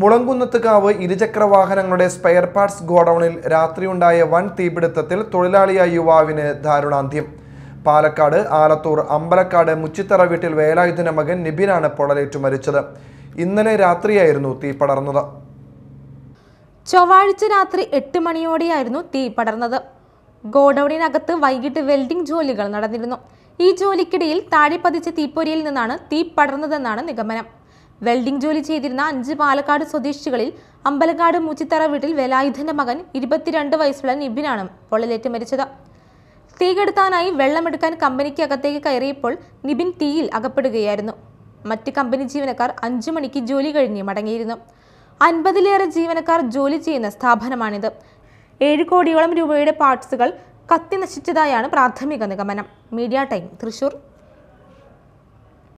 മുളങ്കുന്നത്തുകാവ് വാഹനങ്ങളുടെ spare parts ഗോഡൌണിൽ രാത്രിയുണ്ടായ വൻ തീപിടുത്തത്തിൽ തൊഴിലാളിയായ യുവാവിന് ദാരുണാന്ത്യം പാലക്കാട് ആലത്തൂർ അമ്പലക്കാട് മുച്ചിത്തറ വീട്ടിൽ വേലായുധന മകൻ നിബിനാണ് പൊള്ളലേറ്റു മരിച്ചത് ഇന്നലെ രാത്രിയായിരുന്നു തീ പടർന്നത് ചൊവ്വാഴ്ച രാത്രി എട്ട് മണിയോടെയായിരുന്നു തീ പടർന്നത് ഗോഡൌണിനകത്ത് വൈകിട്ട് വെൽഡിംഗ് ജോലികൾ നടന്നിരുന്നു ഈ ജോലിക്കിടയിൽ താഴെ പതിച്ച തീപ്പൊരിയിൽ നിന്നാണ് തീ പടർന്നതെന്നാണ് നിഗമനം വെൽഡിംഗ് ജോലി ചെയ്തിരുന്ന അഞ്ച് പാലക്കാട് സ്വദേശികളിൽ അമ്പലക്കാട് മൂച്ചിത്തറ വീട്ടിൽ വേലായുധന്റെ മകൻ ഇരുപത്തിരണ്ട് വയസ്സുള്ള നിബിനാണ് പൊള്ളലേറ്റ് മരിച്ചത് കെടുത്താനായി വെള്ളമെടുക്കാൻ കമ്പനിക്ക് അകത്തേക്ക് കയറിയപ്പോൾ നിബിൻ തീയിൽ അകപ്പെടുകയായിരുന്നു മറ്റ് കമ്പനി ജീവനക്കാർ അഞ്ചു മണിക്ക് ജോലി കഴിഞ്ഞ് മടങ്ങിയിരുന്നു അൻപതിലേറെ ജീവനക്കാർ ജോലി ചെയ്യുന്ന സ്ഥാപനമാണിത് ഏഴ് കോടിയോളം രൂപയുടെ പാർട്സുകൾ കത്തി നശിച്ചതായാണ് പ്രാഥമിക നിഗമനം മീഡിയ ടൈം തൃശൂർ